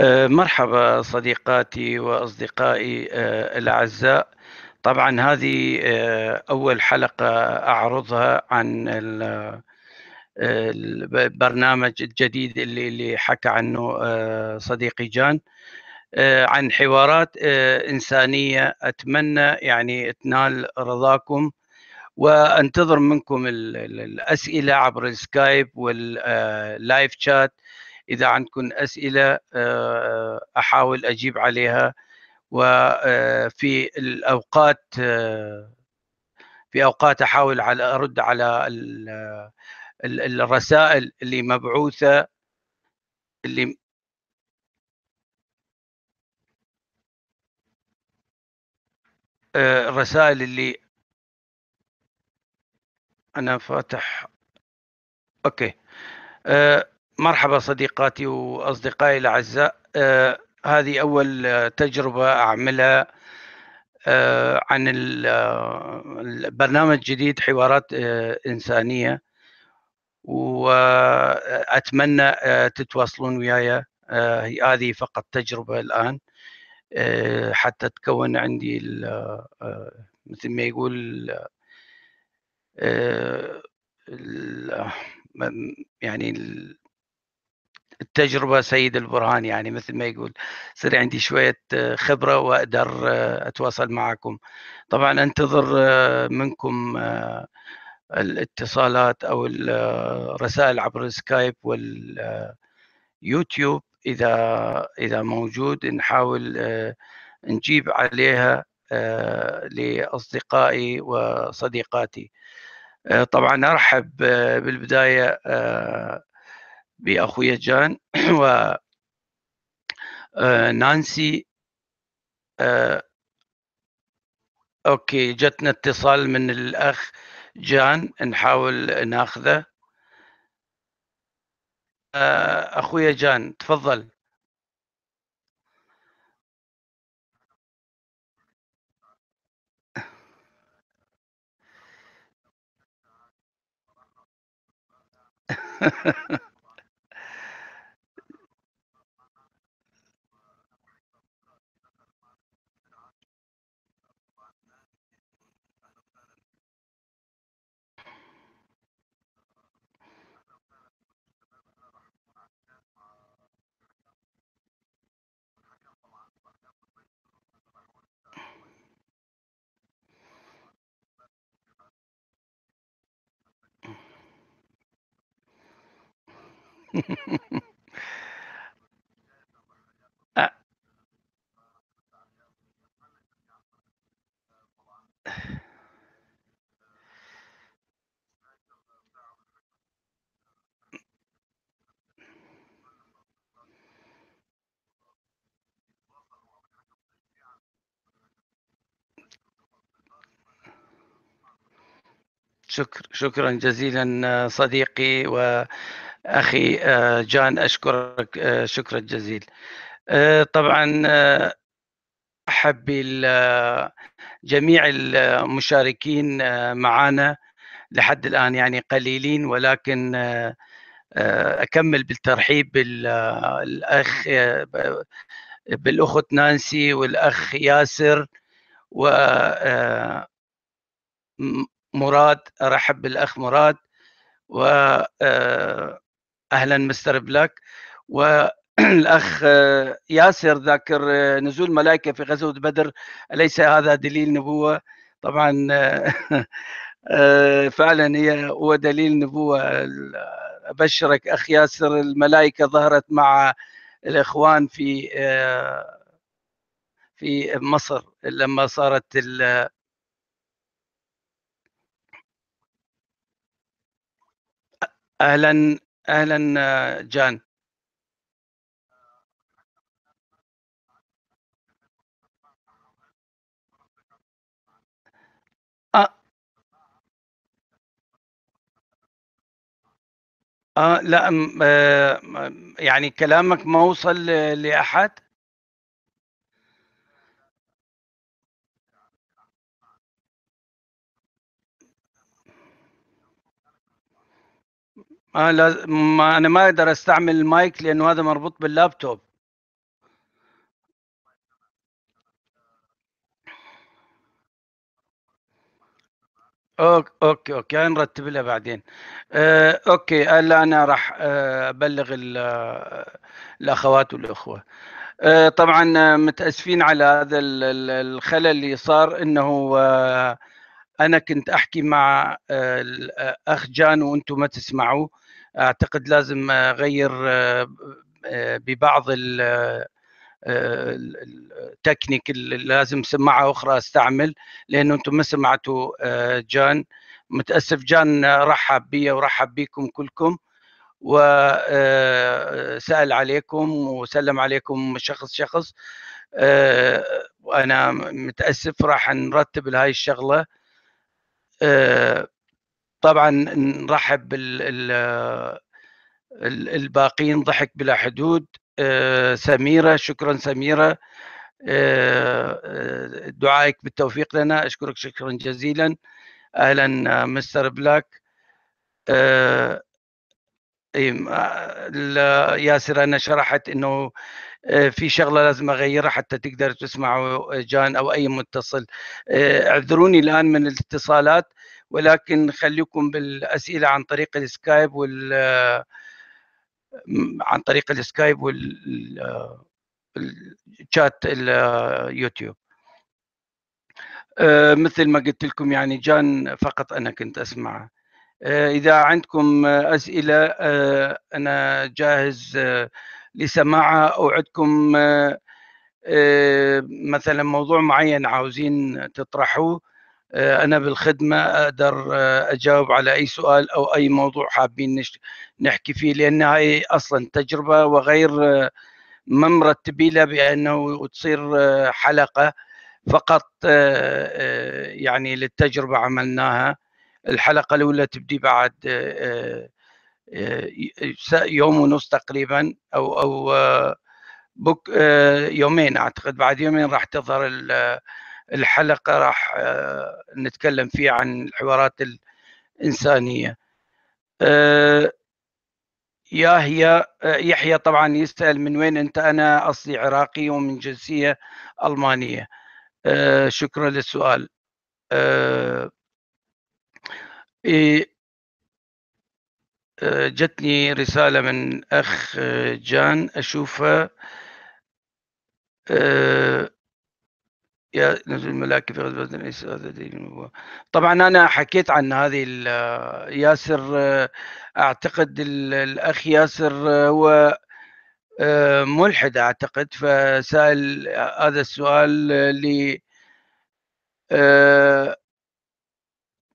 آه، مرحبا صديقاتي واصدقائي آه، الاعزاء طبعا هذه آه، اول حلقه اعرضها عن البرنامج الجديد اللي اللي حكى عنه صديقي جان عن حوارات انسانيه اتمنى يعني تنال رضاكم وانتظر منكم الاسئله عبر السكايب واللايف شات إذا عندكم أسئلة آه، أحاول أجيب عليها وفي آه، الأوقات آه، في أوقات أحاول على أرد على الرسائل اللي مبعوثة اللي الرسائل اللي أنا فاتح أوكي مرحبا صديقاتي وأصدقائي الأعزاء آه هذه أول تجربة أعملها آه عن البرنامج آه، الجديد حوارات آه إنسانية وأتمنى آه تتواصلون وياي آه هذه فقط تجربة الآن آه حتى تكون عندي آه مثل ما يقول آه, آه، يعني التجربه سيد البرهان يعني مثل ما يقول صار عندي شويه آه، خبره واقدر آه، اتواصل معكم طبعا انتظر آه، منكم الاتصالات او الرسائل عبر السكايب واليوتيوب اذا اذا موجود نحاول نجيب عليها لاصدقائي وصديقاتي طبعا ارحب بالبدايه باخويا جان و آه، نانسي آه، اوكي جتنا اتصال من الاخ جان نحاول ناخذه آه، اخويا جان تفضل شكر شكرًا جزيلًا آه، صديقي و اخي آه، جان اشكرك آه، شكرا جزيلا آه، طبعا احب جميع المشاركين معنا لحد الان يعني قليلين ولكن اكمل بالترحيب بالاخ بالاخت نانسي والاخ ياسر و مراد ارحب بالاخ مراد و اهلا مستر بلاك والاخ آه، ياسر ذاكر آه، نزول ملائكه في غزوه بدر اليس هذا دليل نبوه طبعا آه، فعلا هي هو دليل نبوه ابشرك اخ ياسر الملائكه ظهرت مع الاخوان في في مصر لما صارت ال اهلا أهلا جان آه, آه، لا آه، يعني كلامك ما وصل لأحد انا لا ما انا ما اقدر استعمل المايك لانه هذا مربوط باللابتوب اوكي اوكي اوكي نرتب لها بعدين آه، اوكي هلا انا راح آه، ابلغ آه، الاخوات والاخوه طبعا متاسفين على هذا الخلل اللي صار انه انا كنت احكي مع آه، الاخ جان وانتم ما تسمعوا اعتقد لازم اغير آه، آه، ببعض التكنيك لازم سماعه اخرى استعمل لانه انتم ما سمعتوا جان متاسف جان رحب بي ورحب بكم كلكم وسال عليكم وسلم عليكم شخص شخص وانا متاسف راح نرتب لهاي الشغله آه، طبعا نرحب بال الباقين ضحك بلا حدود آه، سميره شكرا سميره آه، دعائك بالتوفيق لنا اشكرك شكرا جزيلا اهلا مستر بلاك ياسر انا شرحت انه آه، في شغله لازم اغيرها حتى تقدر تسمعوا آه، جان او اي متصل آه، اعذروني الان من الاتصالات ولكن خليكم بالاسئله عن طريق السكايب وال عن طريق السكايب والشات اليوتيوب مثل ما قلت لكم يعني جان فقط انا كنت اسمعه إذا عندكم أسئلة أنا جاهز لسماعه عندكم آه، آه، مثلا موضوع معين عاوزين تطرحوه آه، انا بالخدمه اقدر اجاوب على اي سؤال او اي موضوع حابين نحكي فيه لان هاي اصلا تجربه وغير ما مرتبينها بانه تصير حلقه فقط يعني للتجربه عملناها الحلقه الاولى تبدي بعد يوم ونص تقريبا او او آه، بك آه، يومين اعتقد بعد يومين راح تظهر الحلقه راح آه، نتكلم فيها عن الحوارات الانسانيه يا هي يحيى طبعا يسال من وين انت انا اصلي عراقي ومن جنسيه المانيه شكرا للسؤال إيه، جتني رسالة من أخ آه، جان أشوفها آه، يا نزول الملاك في غزوة طبعا أنا حكيت عن هذه آه، ياسر أعتقد الأخ ياسر هو ملحد أعتقد فسأل هذا السؤال ل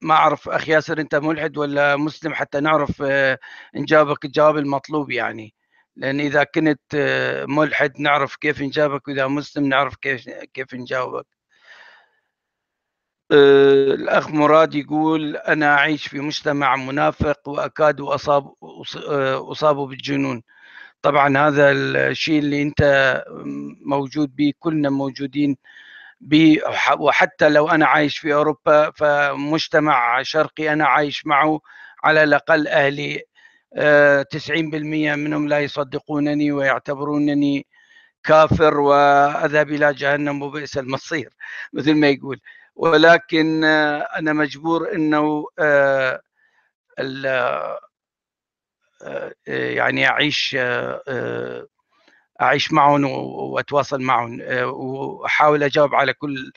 ما اعرف اخ ياسر انت ملحد ولا مسلم حتى نعرف آه، نجابك الجواب المطلوب يعني لان اذا كنت آه، ملحد نعرف كيف نجابك واذا مسلم نعرف كيف كيف نجاوبك آه، الاخ مراد يقول انا اعيش في مجتمع منافق واكاد اصاب اصاب بالجنون طبعا هذا الشيء اللي انت موجود به كلنا موجودين وحتى لو أنا عايش في أوروبا فمجتمع شرقي أنا عايش معه على الأقل أهلي 90% آه، منهم لا يصدقونني ويعتبرونني كافر واذهب الى جهنم وبئس المصير مثل ما يقول ولكن آه، انا مجبور انه آه، يعني اعيش اعيش معهم واتواصل معهم آه، واحاول اجاوب على كل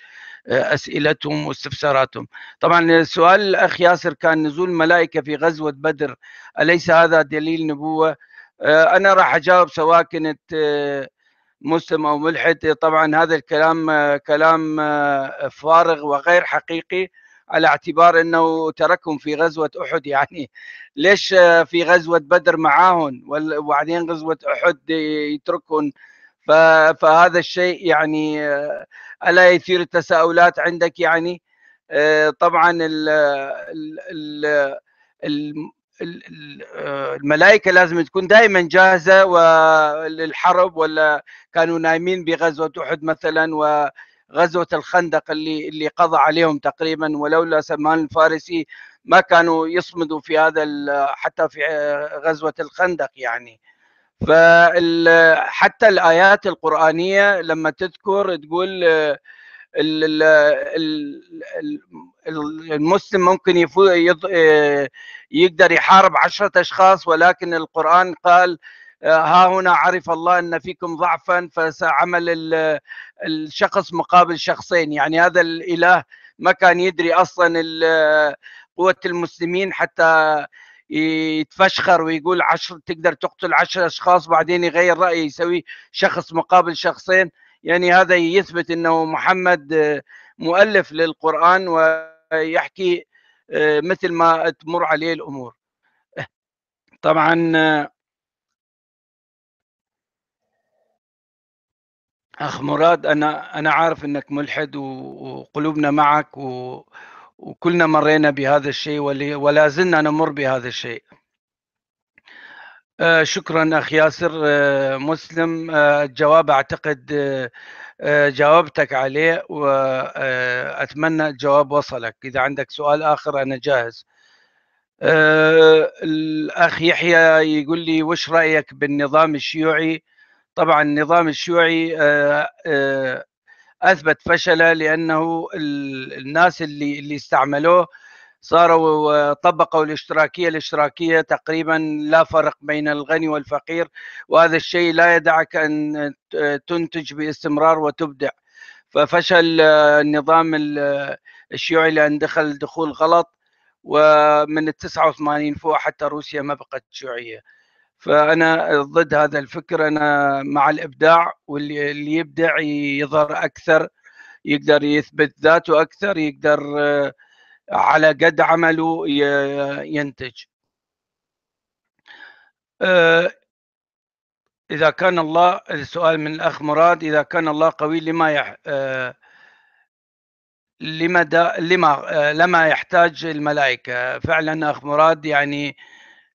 آه، اسئلتهم واستفساراتهم. طبعا سؤال الاخ ياسر كان نزول الملائكه في غزوه بدر اليس هذا دليل نبوه؟ آه، انا راح اجاوب سواء كنت مسلم او ملحد طبعا هذا الكلام كلام فارغ وغير حقيقي على اعتبار انه تركهم في غزوه احد يعني ليش في غزوه بدر معاهم وبعدين غزوه احد يتركهم فهذا الشيء يعني الا يثير التساؤلات عندك يعني آه، طبعا ال ال ال الملائكه لازم تكون دائما جاهزه للحرب ولا كانوا نايمين بغزوه احد مثلا غزوه الخندق اللي اللي قضى عليهم تقريبا ولولا سلمان الفارسي ما كانوا يصمدوا في هذا حتى في آه، غزوه الخندق يعني فحتى الايات القرانيه لما تذكر تقول آه، المسلم ممكن آه، يقدر يحارب عشرة أشخاص ولكن القرآن قال آه، ها هنا عرف الله ان فيكم ضعفا فسعمل الشخص مقابل شخصين يعني هذا الاله ما كان يدري اصلا قوه المسلمين حتى يتفشخر ويقول عشر تقدر تقتل عشر اشخاص بعدين يغير رايه يسوي شخص مقابل شخصين يعني هذا يثبت انه محمد آه، مؤلف للقران ويحكي آه، مثل ما تمر عليه الامور طبعا اخ مراد انا انا عارف انك ملحد وقلوبنا معك و وكلنا مرينا بهذا الشيء ولا زلنا نمر بهذا الشيء آه، شكرا اخ ياسر آه، مسلم آه، الجواب اعتقد جاوبتك عليه واتمنى الجواب وصلك اذا عندك سؤال اخر انا جاهز الاخ يحيى يقول لي وش رايك بالنظام الشيوعي طبعا النظام الشيوعي آه، آه، اثبت فشله لانه الناس اللي اللي استعملوه صاروا آه، طبقوا الاشتراكيه الاشتراكيه تقريبا لا فرق بين الغني والفقير وهذا الشيء لا يدعك ان تنتج باستمرار وتبدع ففشل النظام الشيوعي لان دخل دخول غلط ومن ال 89 فوق حتى روسيا ما بقت شيوعيه فانا ضد هذا الفكر انا مع الابداع واللي يبدع يظهر اكثر يقدر يثبت ذاته اكثر يقدر آه، على قد عمله ينتج آه، اذا كان الله السؤال من الاخ مراد اذا كان الله قوي لما يح... آه، لما دا... لما لما يحتاج الملائكه فعلا اخ مراد يعني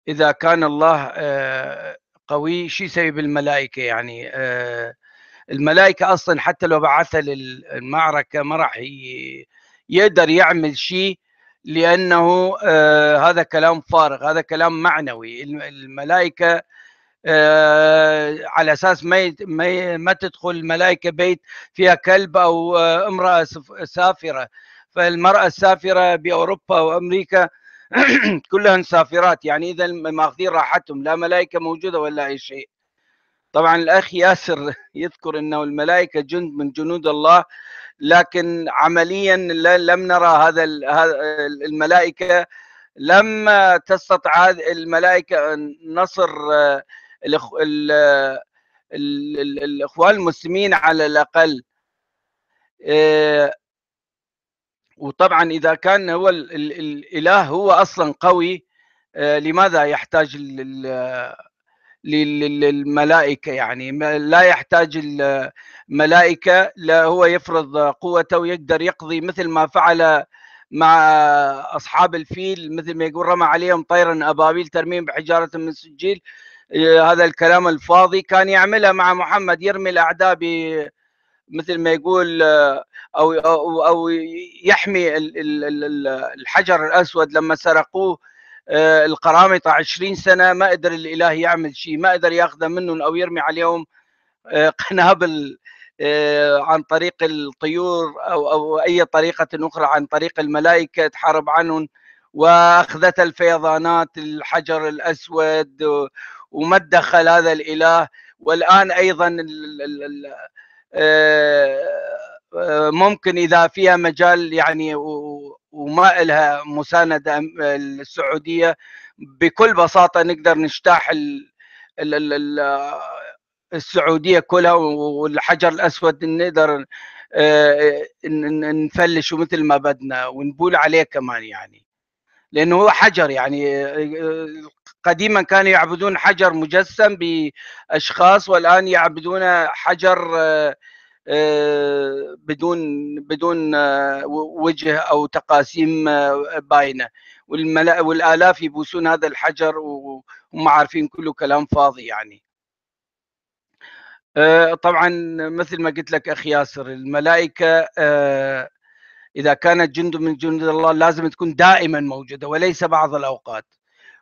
اذا كان الله آه، قوي شو يسوي بالملائكه يعني آه، الملائكه اصلا حتى لو بعثها للمعركه ما راح يقدر يعمل شيء لانه آه، هذا كلام فارغ هذا كلام معنوي الملائكه على اساس ما ما تدخل الملائكه بيت فيها كلب او امراه سافره فالمراه السافره باوروبا وامريكا كلهن سافرات يعني اذا ماخذين راحتهم لا ملائكه موجوده ولا اي شيء طبعا الاخ ياسر يذكر انه الملائكه جند من جنود الله لكن عمليا لم نرى هذا الملائكه لم تستطع الملائكه نصر آه، آه، الاخوان المسلمين على الاقل آه، وطبعا اذا كان هو الـ الـ الاله هو اصلا قوي آه، لماذا يحتاج للملائكه يعني لا يحتاج الملائكه لا هو يفرض قوته ويقدر يقضي مثل ما فعل مع اصحاب الفيل مثل ما يقول رمى عليهم طيرا ابابيل ترميم بحجاره من سجيل آه، هذا الكلام الفاضي كان يعمله مع محمد يرمي الاعداء مثل ما يقول آه، او او, أو يحمي الحجر الاسود لما سرقوه آه، القرامطه 20 سنه ما قدر الاله يعمل شيء ما قدر ياخذه منهم او يرمي عليهم آه، قنابل عن طريق الطيور او او اي طريقه اخرى عن طريق الملائكه تحارب عنهم واخذت الفيضانات الحجر الاسود وما دخل هذا الاله والان ايضا آه، آه، ممكن اذا فيها مجال يعني وما لها مسانده السعوديه بكل بساطه نقدر نجتاح السعوديه كلها والحجر الاسود نقدر آه، نفلش مثل ما بدنا ونبول عليه كمان يعني لانه هو حجر يعني قديما كانوا يعبدون حجر مجسم باشخاص والان يعبدون حجر آه، آه، بدون بدون آه، وجه او تقاسيم باينه والالاف يبوسون هذا الحجر وما عارفين كله كلام فاضي يعني طبعا مثل ما قلت لك اخي ياسر الملائكه اذا كانت جند من جند الله لازم تكون دائما موجوده وليس بعض الاوقات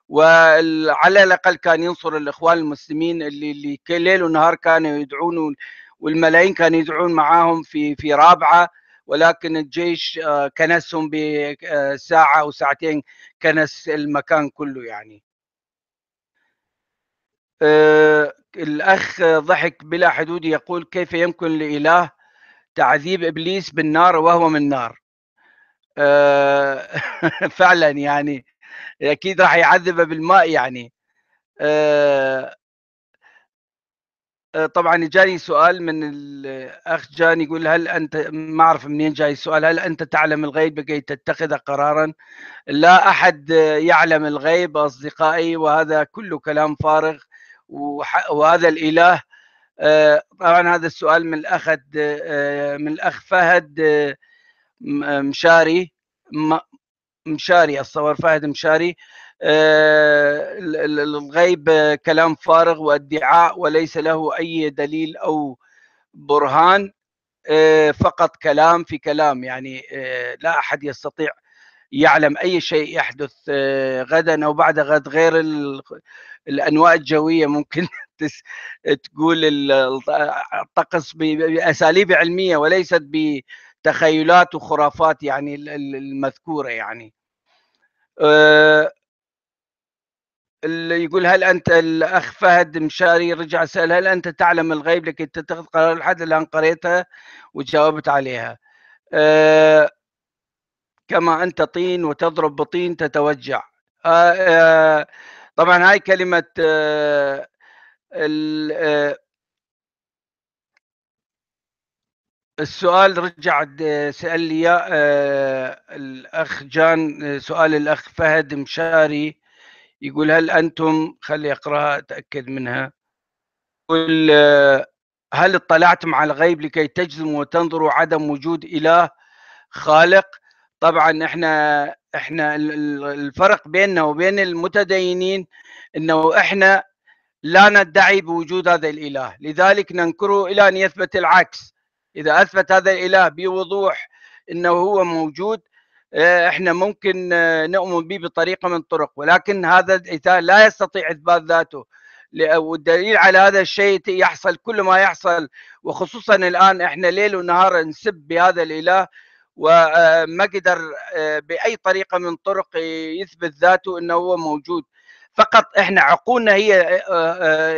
وعلى الاقل كان ينصر الاخوان المسلمين اللي اللي ليل ونهار كانوا يدعون والملايين كانوا يدعون معاهم في في رابعه ولكن الجيش آه، كنسهم بساعه آه، او ساعتين كنس المكان كله يعني. آه، الاخ ضحك بلا حدود يقول كيف يمكن لاله تعذيب ابليس بالنار وهو من نار. فعلا يعني اكيد راح يعذبه بالماء يعني آه، آه، طبعا جاني سؤال من الاخ جاني يقول هل انت ما اعرف منين جاي السؤال هل انت تعلم الغيب لكي تتخذ قرارا لا احد يعلم الغيب اصدقائي وهذا كله كلام فارغ وهذا الاله آه، طبعا هذا السؤال من الاخ من الاخ فهد مشاري مشاري اتصور فهد مشاري آه، الغيب كلام فارغ وادعاء وليس له اي دليل او برهان آه، فقط كلام في كلام يعني آه، لا احد يستطيع يعلم اي شيء يحدث غدا او بعد غد غير الانواء الجويه ممكن تقول الطقس باساليب علميه وليست بتخيلات وخرافات يعني المذكوره يعني آه، اللي يقول هل انت الاخ فهد مشاري رجع سال هل انت تعلم الغيب لكي تتخذ قرار الحد الان قريتها وجاوبت عليها أه كما انت طين وتضرب بطين تتوجع أه أه طبعا هاي كلمه آه، آه، السؤال رجع سأل لي آه، الأخ جان سؤال الأخ فهد مشاري يقول هل أنتم خلي أقرأها أتأكد منها يقول آه، هل اطلعتم على الغيب لكي تجزموا وتنظروا عدم وجود إله خالق طبعا احنا احنا الفرق بيننا وبين المتدينين انه احنا لا ندعي بوجود هذا الاله لذلك ننكره الى ان يثبت العكس إذا أثبت هذا الإله بوضوح أنه هو موجود آه، احنا ممكن آه، نؤمن به بطريقه من الطرق ولكن هذا الاله لا يستطيع اثبات ذاته والدليل على هذا الشيء يحصل كل ما يحصل وخصوصا الان احنا ليل ونهار نسب بهذا الاله وما آه، قدر باي طريقه من الطرق يثبت ذاته انه هو موجود فقط احنا عقولنا هي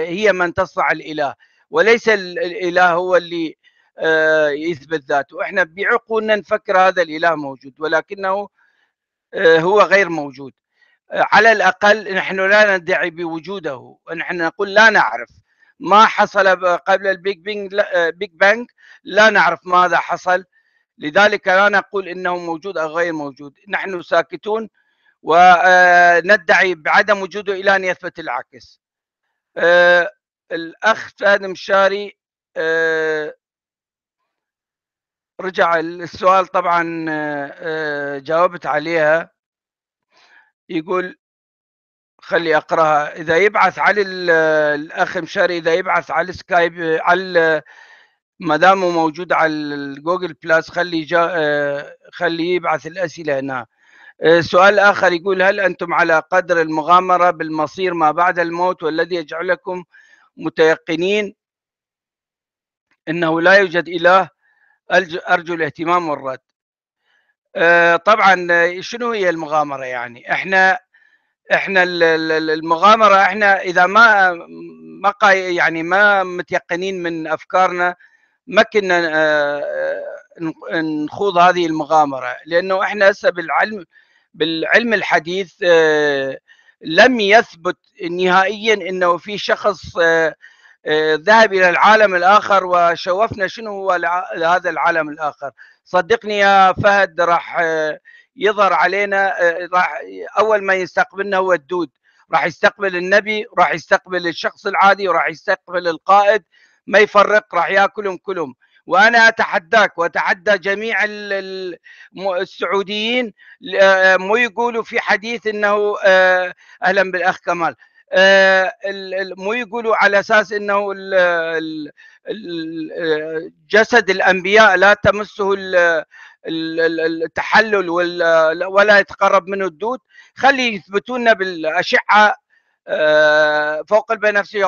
هي من تصنع الاله وليس الاله هو اللي آه، يثبت ذاته احنا بعقولنا نفكر هذا الاله موجود ولكنه آه، هو غير موجود آه، على الاقل نحن لا ندعي بوجوده نحن نقول لا نعرف ما حصل قبل البيج بينج بيج بانج لا نعرف ماذا حصل لذلك لا نقول انه موجود او غير موجود نحن ساكتون وندعي بعدم وجوده الى ان يثبت العكس الاخ فادم شاري رجع السؤال طبعا آه، آه، جاوبت عليها يقول خلي اقراها اذا يبعث على الاخ مشاري اذا يبعث على سكايب على ما دامه موجود على جوجل بلاس خلي جا آه، خلي يبعث الاسئله هنا سؤال اخر يقول هل انتم على قدر المغامره بالمصير ما بعد الموت والذي يجعلكم متيقنين انه لا يوجد اله ارجو الاهتمام والرد آه، طبعا آه، شنو هي المغامره يعني احنا احنا المغامره احنا اذا ما ما يعني ما متيقنين من افكارنا ما كنا آه، نخوض هذه المغامره لانه احنا هسه بالعلم بالعلم الحديث لم يثبت نهائيا انه في شخص آه، ذهب الى العالم الاخر وشوفنا شنو هو هذا العالم الاخر صدقني يا فهد راح آه، يظهر علينا آه، راح اول ما يستقبلنا هو الدود راح يستقبل النبي راح يستقبل الشخص العادي وراح يستقبل القائد ما يفرق راح ياكلهم كلهم وانا اتحداك واتحدى جميع السعوديين مو يقولوا في حديث انه اهلا بالاخ كمال آه، مو يقولوا على اساس انه جسد الانبياء لا تمسه التحلل ولا يتقرب منه الدود خلي يثبتونا بالاشعه آه، فوق البنفسجيه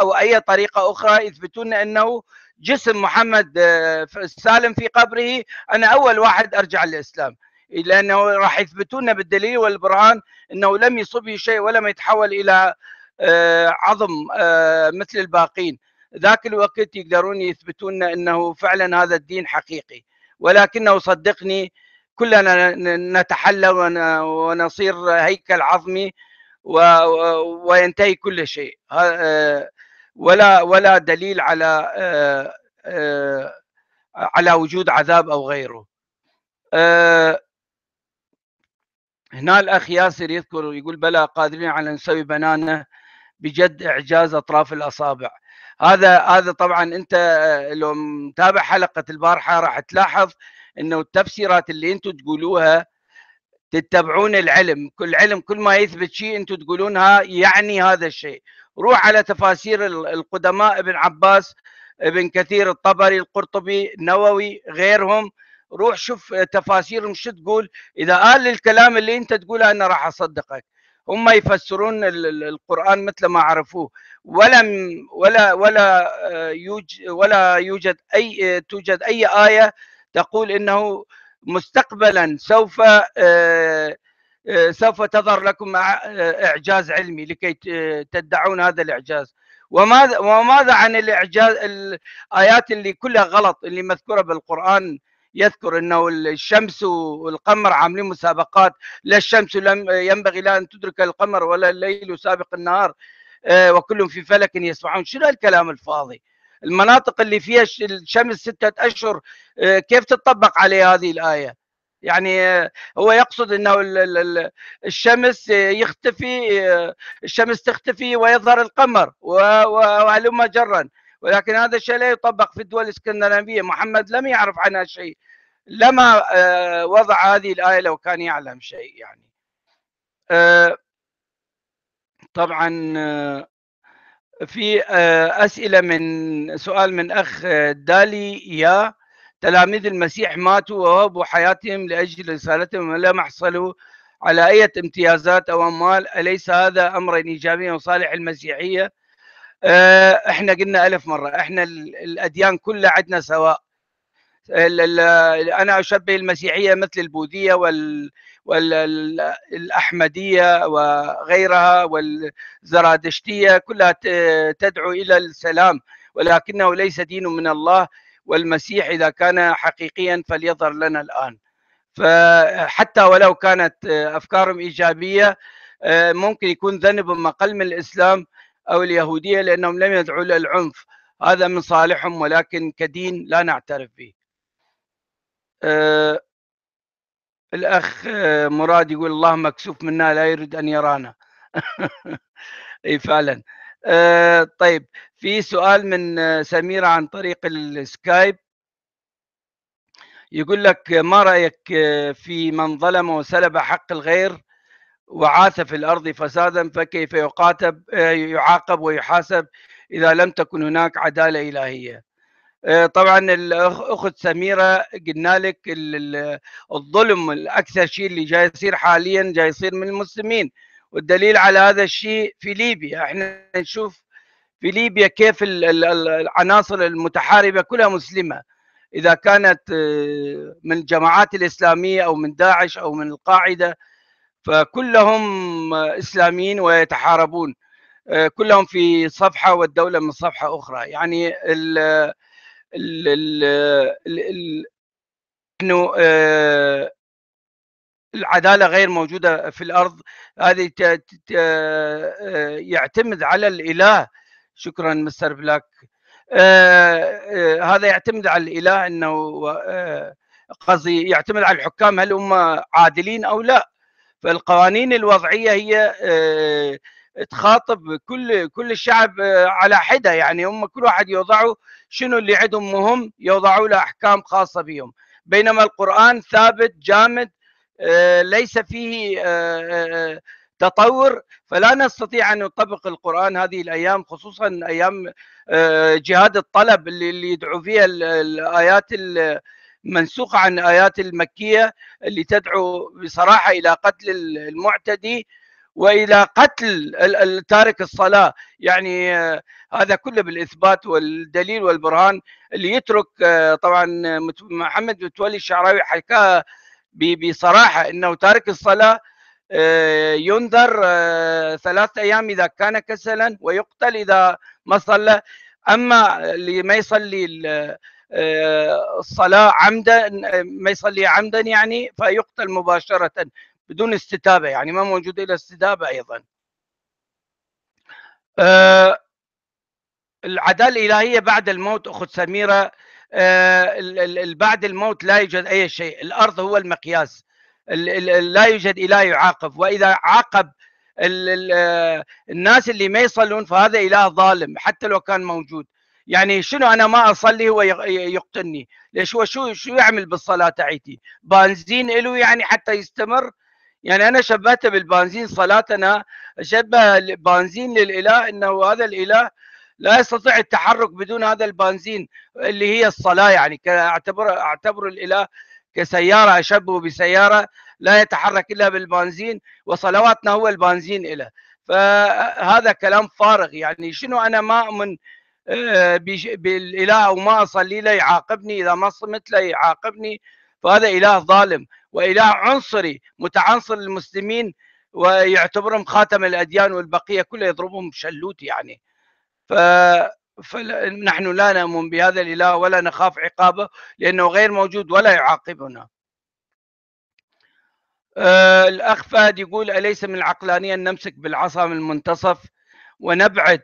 او اي طريقه اخرى يثبتون انه جسم محمد آه، سالم في قبره انا اول واحد ارجع للاسلام لانه راح يثبتون بالدليل والبرهان انه لم يصبه شيء ولم يتحول الى آه، عظم آه، مثل الباقين ذاك الوقت يقدرون يثبتون انه فعلا هذا الدين حقيقي ولكنه صدقني كلنا نتحلى ونصير هيكل عظمي وينتهي كل شيء آه، ولا ولا دليل على على وجود عذاب او غيره هنا الاخ ياسر يذكر يقول بلا قادرين على نسوي بنانه بجد اعجاز اطراف الاصابع هذا هذا طبعا انت آه، لو متابع حلقه البارحه راح تلاحظ انه التفسيرات اللي انتم تقولوها تتبعون العلم كل علم كل ما يثبت شيء انتم تقولونها يعني هذا الشيء روح على تفاسير القدماء ابن عباس ابن كثير الطبري القرطبي النووي غيرهم روح شوف تفاسيرهم شو تقول اذا قال الكلام اللي انت تقوله انا راح اصدقك هم يفسرون القران مثل ما عرفوه ولم ولا ولا آه، يوجد ولا يوجد اي توجد اي ايه تقول انه مستقبلا سوف آه، آه، سوف تظهر لكم اعجاز علمي لكي تدعون هذا الاعجاز وماذا وماذا عن الاعجاز الايات اللي كلها غلط اللي مذكوره بالقران يذكر انه الشمس والقمر عاملين مسابقات لا الشمس لم ينبغي لا ان تدرك القمر ولا الليل سابق النهار آه، وكل في فلك يسبحون شنو الكلام الفاضي المناطق اللي فيها الشمس ستة أشهر آه، كيف تطبق عليه هذه الآية يعني آه، هو يقصد أنه الشمس يختفي الشمس تختفي ويظهر القمر وهلما جرا ولكن هذا الشيء لا يطبق في الدول الاسكندنافيه محمد لم يعرف عنها شيء لما آه، وضع هذه الايه لو كان يعلم شيء يعني آه، طبعا آه، في اسئله من سؤال من اخ دالي يا تلاميذ المسيح ماتوا ووهبوا حياتهم لاجل رسالتهم ولم يحصلوا على اي امتيازات او اموال اليس هذا امرا ايجابيا وصالح المسيحيه آه، احنا قلنا ألف مرة احنا الأديان كلها عندنا سواء أنا أشبه المسيحية مثل البوذية وال والأحمدية وغيرها والزرادشتية كلها تدعو إلى السلام ولكنه ليس دين من الله والمسيح إذا كان حقيقيا فليظهر لنا الآن فحتى ولو كانت أفكارهم إيجابية آه، ممكن يكون ذنبهم أقل من الإسلام أو اليهودية لأنهم لم يدعوا للعنف هذا من صالحهم ولكن كدين لا نعترف به أه الأخ آه، مراد يقول الله مكسوف منا لا يريد أن يرانا اي فعلا أه طيب في سؤال من آه، سميرة عن طريق السكايب يقول لك ما رأيك آه، في من ظلم وسلب حق الغير وعاث في الارض فسادا فكيف يقاتب آه، يعاقب ويحاسب اذا لم تكن هناك عداله الهيه. آه، طبعا الاخت سميره قلنا لك الظلم الاكثر شيء اللي جاي يصير حاليا جاي يصير من المسلمين والدليل على هذا الشيء في ليبيا احنا نشوف في ليبيا كيف العناصر المتحاربه كلها مسلمه اذا كانت آه، من الجماعات الاسلاميه او من داعش او من القاعده فكلهم اسلاميين ويتحاربون آه، كلهم في صفحه والدوله من صفحه اخرى يعني ال ال ال انه آه، العداله غير موجوده في الارض هذه آه، يعتمد على الاله شكرا مستر بلاك هذا يعتمد على الاله انه قصدي يعتمد على الحكام هل هم عادلين او لا فالقوانين الوضعيه هي آه، تخاطب كل كل الشعب آه، على حده يعني هم كل واحد يوضعوا شنو اللي عندهم مهم يوضعوا له احكام خاصه بهم بينما القران ثابت جامد آه، ليس فيه تطور فلا نستطيع ان نطبق القران هذه الايام خصوصا ايام جهاد الطلب اللي يدعو فيها الايات منسوخة عن آيات المكية اللي تدعو بصراحة إلى قتل المعتدي والى قتل تارك الصلاه يعني هذا كله بالاثبات والدليل والبرهان اللي يترك طبعا محمد متولي الشعراوي حكاها بصراحه انه تارك الصلاه ينذر ثلاثة ايام اذا كان كسلا ويقتل اذا ما صلى اما اللي ما يصلي الصلاة عمدا ما يصلي عمدا يعني فيقتل مباشرة بدون استتابة يعني ما موجود إلى استتابة أيضا آه، العدالة الإلهية بعد الموت أخت سميرة آه، بعد الموت لا يوجد أي شيء الأرض هو المقياس لا يوجد إله يعاقب وإذا عاقب آه، الناس اللي ما يصلون فهذا إله ظالم حتى لو كان موجود يعني شنو انا ما اصلي هو يقتلني ليش هو شو شو يعمل بالصلاه تاعيتي بنزين له يعني حتى يستمر يعني انا شبهته بالبنزين صلاتنا شبه البنزين للاله انه هذا الاله لا يستطيع التحرك بدون هذا البنزين اللي هي الصلاه يعني اعتبر اعتبر الاله كسياره اشبهه بسياره لا يتحرك الا بالبنزين وصلواتنا هو البنزين له فهذا كلام فارغ يعني شنو انا ما اؤمن آه، بالاله وما اصلي له يعاقبني اذا ما صمت له يعاقبني فهذا اله ظالم واله عنصري متعنصر للمسلمين ويعتبرهم خاتم الاديان والبقيه كلها يضربهم شلوت يعني ف فنحن لا نؤمن بهذا الاله ولا نخاف عقابه لانه غير موجود ولا يعاقبنا. آه الاخ فهد يقول اليس من العقلانيه ان نمسك بالعصا من المنتصف ونبعد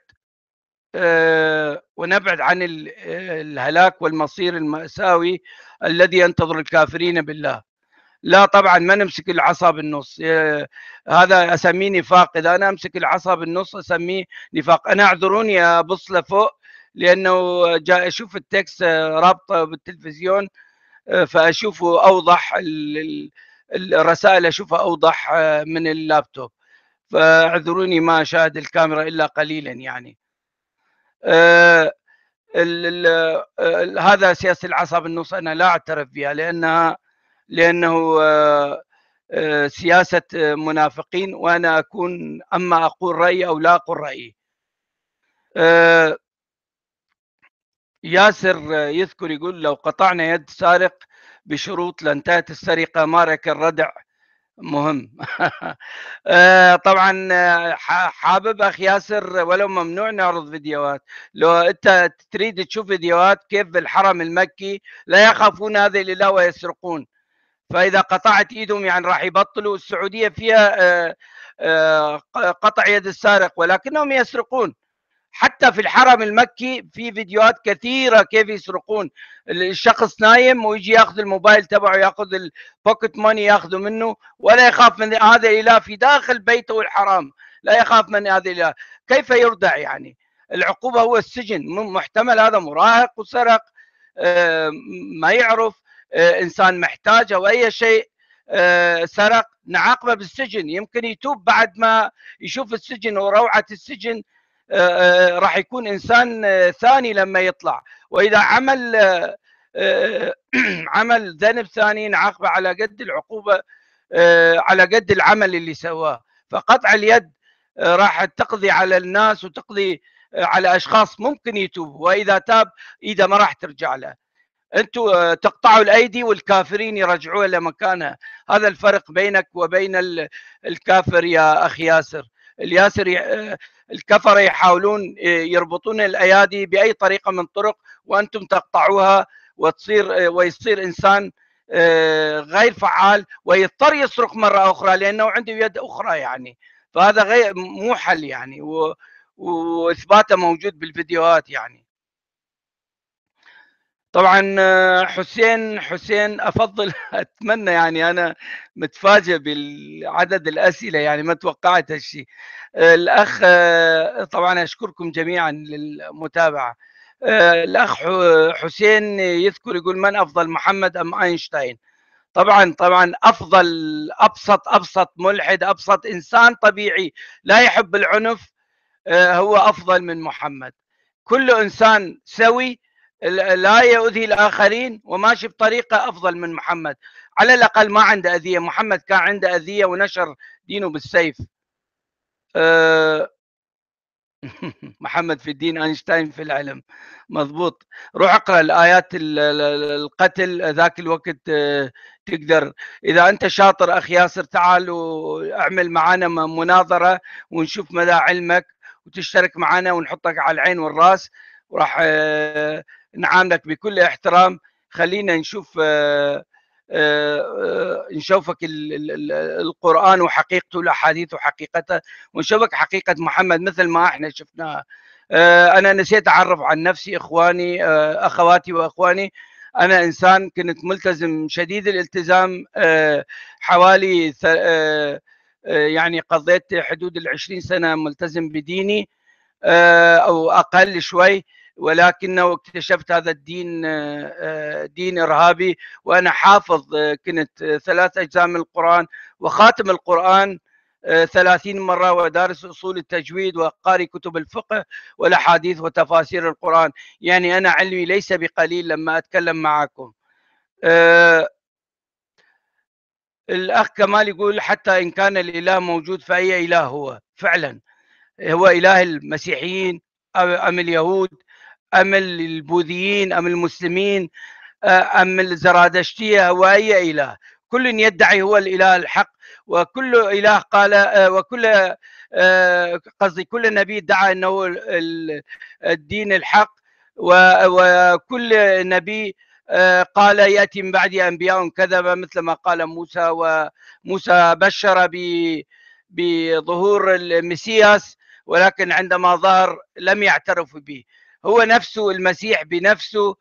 آه، ونبعد عن الهلاك والمصير المأساوي الذي ينتظر الكافرين بالله لا طبعا ما نمسك العصا بالنص آه، هذا اسميه نفاق اذا انا امسك العصا بالنص اسميه نفاق انا اعذروني ابص لفوق لانه جاء اشوف التكست آه، رابطه بالتلفزيون فاشوفه اوضح الرسائل اشوفها اوضح من اللابتوب فاعذروني ما اشاهد الكاميرا الا قليلا يعني آه، ال ال آه، هذا سياسه العصب النص انا لا اعترف بها لانها لانه آه، سياسه منافقين وانا اكون اما اقول رايي او لا اقول رايي. ياسر يذكر يقول لو قطعنا يد سارق بشروط لانتهت السرقه ما الردع مهم آه، طبعا آه، حابب اخ ياسر ولو ممنوع نعرض فيديوهات لو انت تريد تشوف فيديوهات كيف بالحرم المكي لا يخافون هذه الاله ويسرقون فاذا قطعت ايدهم يعني راح يبطلوا السعوديه فيها آه، قطع يد السارق ولكنهم يسرقون حتى في الحرم المكي في فيديوهات كثيره كيف يسرقون الشخص نايم ويجي ياخذ الموبايل تبعه ياخذ البوكيت ماني ياخذه منه ولا يخاف من هذا الاله في داخل بيته الحرام لا يخاف من هذا الاله كيف يردع يعني العقوبه هو السجن محتمل هذا مراهق وسرق آه، ما يعرف آه، انسان محتاج او اي شيء آه، سرق نعاقبه بالسجن يمكن يتوب بعد ما يشوف السجن وروعه السجن آه، آه، راح يكون انسان آه، ثاني لما يطلع واذا عمل عمل ذنب ثاني نعاقبه على قد العقوبه على قد العمل اللي سواه فقطع اليد راح تقضي على الناس وتقضي على اشخاص ممكن يتوب واذا تاب ايده ما راح ترجع له انتم تقطعوا الايدي والكافرين يرجعوها لمكانها هذا الفرق بينك وبين الكافر يا اخي ياسر الياسر الكفره يحاولون آه، يربطون الايادي باي طريقه من الطرق وانتم تقطعوها وتصير آه، ويصير انسان آه، غير فعال ويضطر يصرخ مره اخرى لانه عنده يد اخرى يعني فهذا غير مو حل يعني واثباته موجود بالفيديوهات يعني طبعا آه، حسين حسين افضل اتمنى يعني انا متفاجئ بالعدد الاسئله يعني ما توقعت هالشيء آه، الاخ آه، طبعا اشكركم جميعا للمتابعه الاخ حسين يذكر يقول من افضل محمد ام اينشتاين طبعا طبعا افضل ابسط ابسط ملحد ابسط انسان طبيعي لا يحب العنف هو افضل من محمد كل انسان سوي لا يؤذي الاخرين وماشي بطريقه افضل من محمد على الاقل ما عنده اذيه محمد كان عنده اذيه ونشر دينه بالسيف أه، محمد في الدين اينشتاين في العلم مضبوط روح اقرا الايات القتل ذاك الوقت أه، تقدر اذا انت شاطر اخ ياسر تعال واعمل معنا مناظره ونشوف مدى علمك وتشترك معنا ونحطك على العين والراس وراح أه، نعاملك بكل احترام خلينا نشوف آه، آه، آه، نشوفك القرآن وحقيقته الأحاديث وحقيقتها ونشوفك حقيقة محمد مثل ما احنا شفناها أنا نسيت أعرف عن نفسي إخواني أخواتي وإخواني أنا إنسان كنت ملتزم شديد الالتزام حوالي يعني قضيت حدود العشرين سنة ملتزم بديني أو أقل شوي ولكنه اكتشفت هذا الدين آه، آه، دين ارهابي وانا حافظ آه، كنت ثلاث اجزاء من القران وخاتم القران ثلاثين مرة ودارس أصول التجويد وقاري كتب الفقه والأحاديث وتفاسير القرآن يعني أنا علمي ليس بقليل لما أتكلم معكم أه الأخ كمال يقول حتى إن كان الإله موجود فأي إله هو فعلا هو إله المسيحيين أم اليهود ام البوذيين ام المسلمين آه، ام الزرادشتيه واي اله كل يدعي هو الاله الحق وكل اله قال آه، وكل آه، قصدي كل نبي دعا انه الدين الحق وكل نبي قال ياتي من بعد انبياء كذب مثل ما قال موسى وموسى بشر بظهور المسياس ولكن عندما ظهر لم يعترفوا به هو نفسه المسيح بنفسه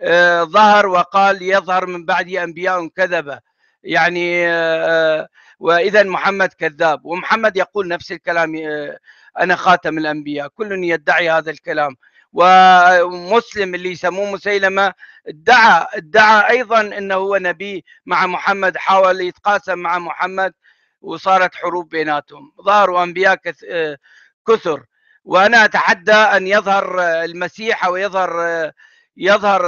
آه، ظهر وقال يظهر من بعد أنبياء كذبة يعني آه، آه، وإذا محمد كذاب ومحمد يقول نفس الكلام أنا خاتم الأنبياء كل يدعي هذا الكلام ومسلم اللي يسموه مسيلمة ادعى ادعى أيضا أنه هو نبي مع محمد حاول يتقاسم مع محمد وصارت حروب بيناتهم ظهروا أنبياء كثر وانا اتحدى ان يظهر المسيح او يظهر يظهر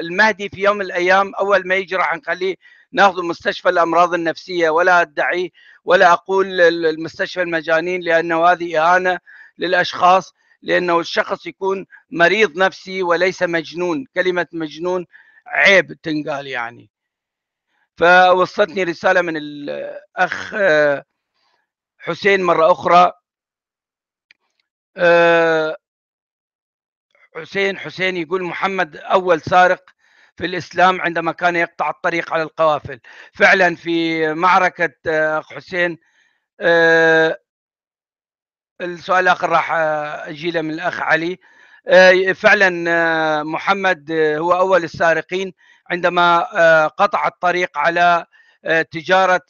المهدي في يوم من الايام اول ما يجي راح نخليه ناخذ مستشفى الامراض النفسيه ولا ادعي ولا اقول المستشفى المجانين لانه هذه اهانه للاشخاص لانه الشخص يكون مريض نفسي وليس مجنون كلمه مجنون عيب تنقال يعني فوصلتني رساله من الاخ حسين مره اخرى أه حسين حسين يقول محمد أول سارق في الإسلام عندما كان يقطع الطريق على القوافل فعلا في معركة أخ آه، حسين أه السؤال الآخر راح آه، أجيله من الأخ علي آه، فعلا محمد هو أول السارقين عندما قطع الطريق على تجارة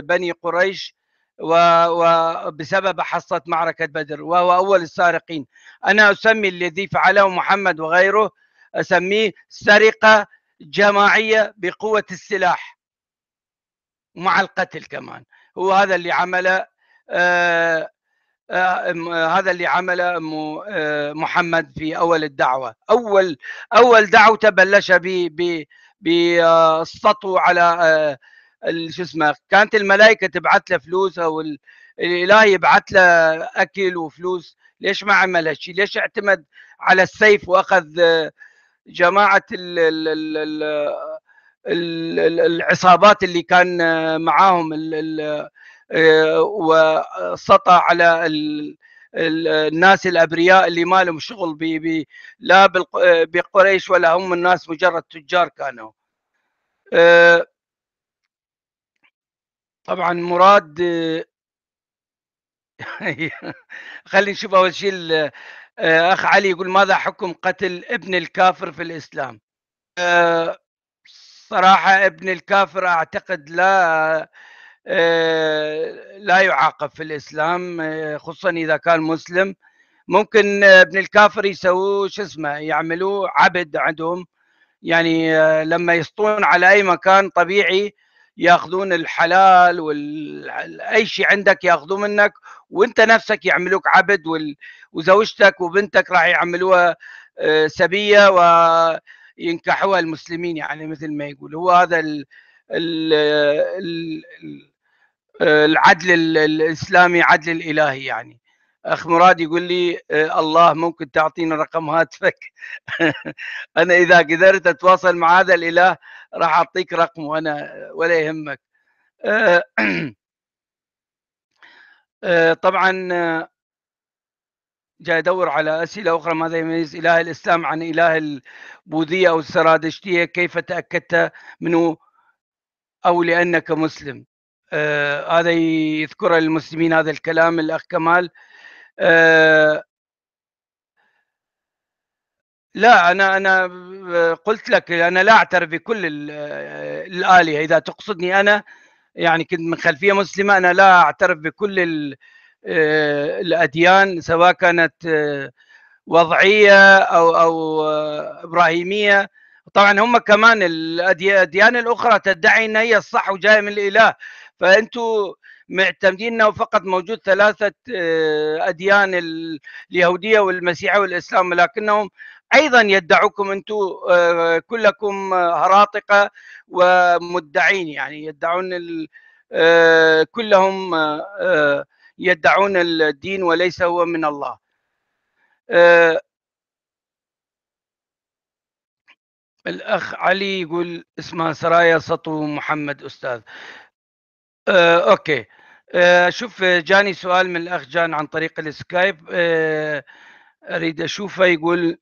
بني قريش وبسبب حصة معركة بدر وهو أول السارقين أنا أسمي الذي فعله محمد وغيره أسميه سرقة جماعية بقوة السلاح مع القتل كمان هو هذا اللي عمله آه, آه، هذا اللي عمله آه، محمد في اول الدعوه اول اول دعوته بلش بالسطو على آه، شو اسمه كانت الملائكه تبعت له فلوس او الاله يبعت له اكل وفلوس ليش ما عمل هالشيء؟ ليش اعتمد على السيف واخذ آه، جماعه الـ الـ الـ الـ العصابات اللي كان آه، معاهم آه، وسطى على الناس الابرياء اللي ما لهم شغل بي بي لا بقريش ولا هم الناس مجرد تجار كانوا طبعا مراد خلينا نشوف اول شيء آه، اخ علي يقول ماذا حكم قتل ابن الكافر في الاسلام آه، صراحه ابن الكافر اعتقد لا آه، لا يعاقب في الاسلام خصوصا اذا كان مسلم ممكن ابن الكافر يسووا شو اسمه يعملوه عبد عندهم يعني لما يسطون على اي مكان طبيعي ياخذون الحلال وال... اي شيء عندك ياخذوه منك وانت نفسك يعملوك عبد وزوجتك وبنتك راح يعملوها آه، سبيه وينكحوها المسلمين يعني مثل ما يقول هو هذا الـ الـ آه، العدل الاسلامي عدل الالهي يعني اخ مراد يقول لي إيه، الله ممكن تعطينا رقم هاتفك انا اذا قدرت اتواصل مع هذا الاله راح اعطيك رقمه انا ولا يهمك إيه، إيه، طبعا جاي ادور على اسئله اخرى ماذا يميز اله الاسلام عن اله البوذيه او السرادشتيه كيف تاكدت منه او لانك مسلم آه هذا يذكر للمسلمين هذا الكلام الاخ كمال آه، لا انا انا آه، قلت لك انا لا اعترف بكل آه، الالهه اذا تقصدني انا يعني كنت من خلفيه مسلمه انا لا اعترف بكل الاديان سواء كانت وضعيه او او ابراهيميه طبعا هم كمان الاديان الاخرى تدعي ان هي الصح وجايه من الاله فانتوا معتمدين انه فقط موجود ثلاثه آه، اديان اليهوديه والمسيحيه والاسلام ولكنهم ايضا يدعوكم انتم آه، كلكم هراطقه ومدعين يعني يدعون آه، كلهم يدعون الدين وليس هو من الله الاخ علي يقول اسمها سرايا سطو محمد استاذ أه اوكي آه، شوف جاني سؤال من الاخ جان عن طريق السكايب آه، اريد اشوفه يقول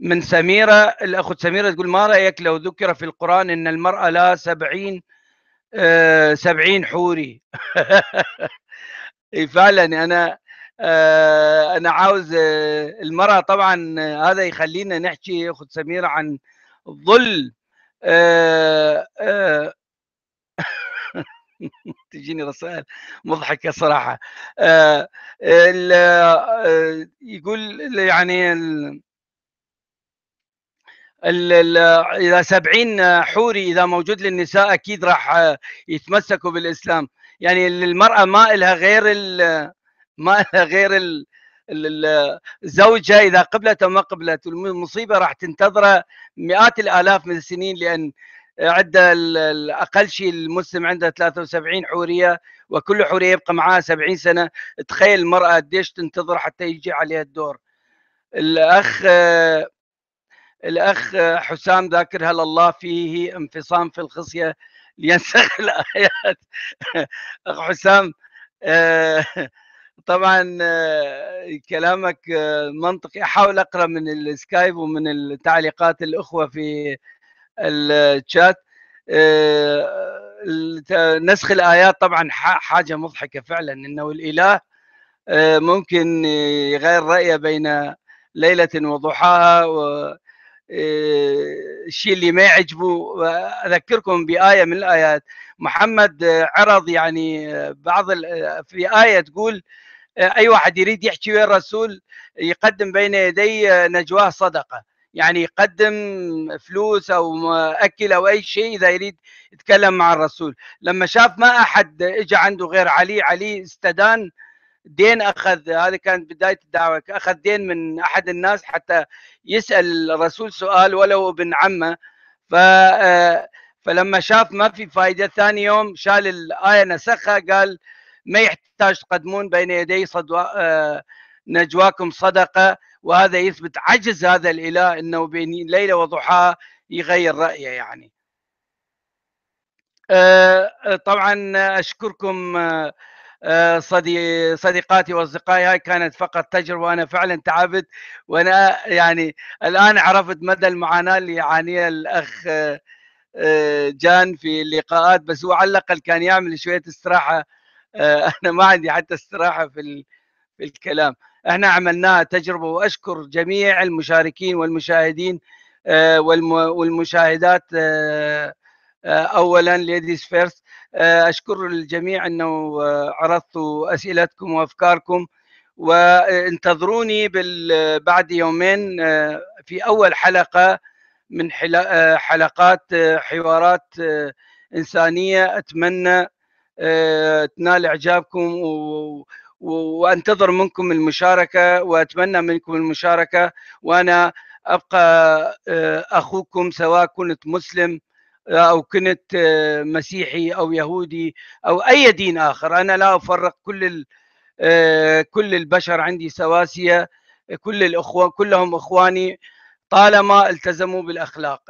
من سميره الاخت سميره تقول ما رايك لو ذكر في القران ان المراه لها سبعين آه، سبعين حوري فعلا انا انا عاوز المراه طبعا هذا يخلينا نحكي اخت سميره عن الظل تجيني رسائل مضحكه صراحه آه، آه، يقول يعني إذا سبعين حوري إذا موجود للنساء أكيد راح يتمسكوا بالإسلام يعني المرأة ما لها غير ما لها غير الزوجة إذا قبلت أو ما قبلت المصيبة راح تنتظره مئات الآلاف من السنين لأن عدة اقل شيء المسلم عنده 73 حوريه وكل حوريه يبقى معاها 70 سنه تخيل المراه قديش تنتظر حتى يجي عليها الدور الاخ الاخ حسام ذاكر هل الله فيه انفصام في الخصيه لينسخ الايات اخ حسام آه، طبعا آه، كلامك آه، منطقي احاول اقرا من السكايب ومن التعليقات الاخوه في الشات آه، نسخ الايات طبعا حاجه مضحكه فعلا انه الاله آه، ممكن يغير رايه بين ليله وضحاها و الشيء آه، اللي ما يعجبه اذكركم بايه من الايات محمد عرض يعني بعض في ايه تقول اي واحد يريد يحكي ويا الرسول يقدم بين يدي نجواه صدقه يعني يقدم فلوس او اكل او اي شيء اذا يريد يتكلم مع الرسول لما شاف ما احد اجى عنده غير علي علي استدان دين اخذ هذه كانت بدايه الدعوه اخذ دين من احد الناس حتى يسال الرسول سؤال ولو ابن عمه ف آه، فلما شاف ما في فائده ثاني يوم شال الايه نسخها قال ما يحتاج تقدمون بين يدي صدو... آه، نجواكم صدقه وهذا يثبت عجز هذا الاله انه بين ليله وضحاها يغير رايه يعني آه، آه، طبعا اشكركم آه، صديقاتي واصدقائي هاي كانت فقط تجربه انا فعلا تعبت وانا يعني الان عرفت مدى المعاناه اللي يعانيها الاخ جان في اللقاءات بس هو على الاقل كان يعمل شويه استراحه انا ما عندي حتى استراحه في في الكلام احنا عملناها تجربه واشكر جميع المشاركين والمشاهدين آه، والمشاهدات آه، آه، اولا ليديز فيرست اشكر الجميع انه عرضتوا اسئلتكم وافكاركم وانتظروني بعد يومين في اول حلقه من حلقات حوارات انسانيه اتمنى تنال اعجابكم وانتظر منكم المشاركه واتمنى منكم المشاركه وانا ابقى آه، اخوكم سواء كنت مسلم آه، او كنت آه، مسيحي او يهودي او اي دين اخر انا لا افرق كل كل البشر عندي سواسيه كل الاخوه كلهم اخواني طالما التزموا بالاخلاق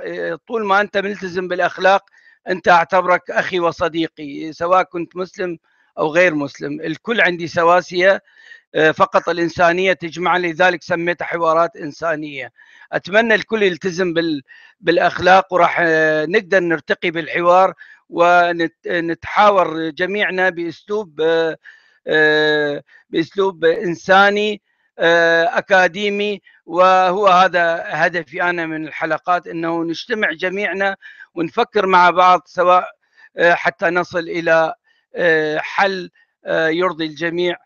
طول ما انت ملتزم بالاخلاق انت اعتبرك اخي وصديقي سواء كنت مسلم أو غير مسلم الكل عندي سواسية آه، فقط الإنسانية تجمع لذلك سميتها حوارات إنسانية أتمنى الكل يلتزم بالأخلاق وراح آه، نقدر نرتقي بالحوار ونتحاور جميعنا بأسلوب آه، بأسلوب إنساني اكاديمي وهو هذا هدفي انا من الحلقات انه نجتمع جميعنا ونفكر مع بعض سواء حتى نصل الى آه، حل آه، يرضي الجميع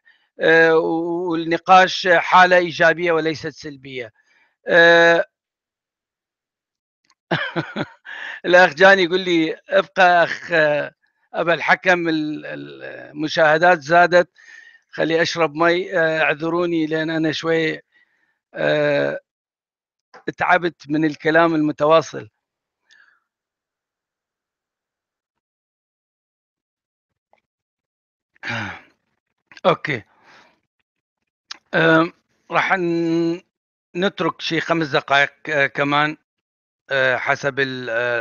آه، والنقاش حاله ايجابيه وليست سلبيه الاخ جاني يقول لي ابقى اخ ابا الحكم المشاهدات زادت خلي اشرب مي اعذروني لان انا شوي تعبت من الكلام المتواصل اوكي راح نترك شي خمس دقائق آه، كمان آه، حسب آه،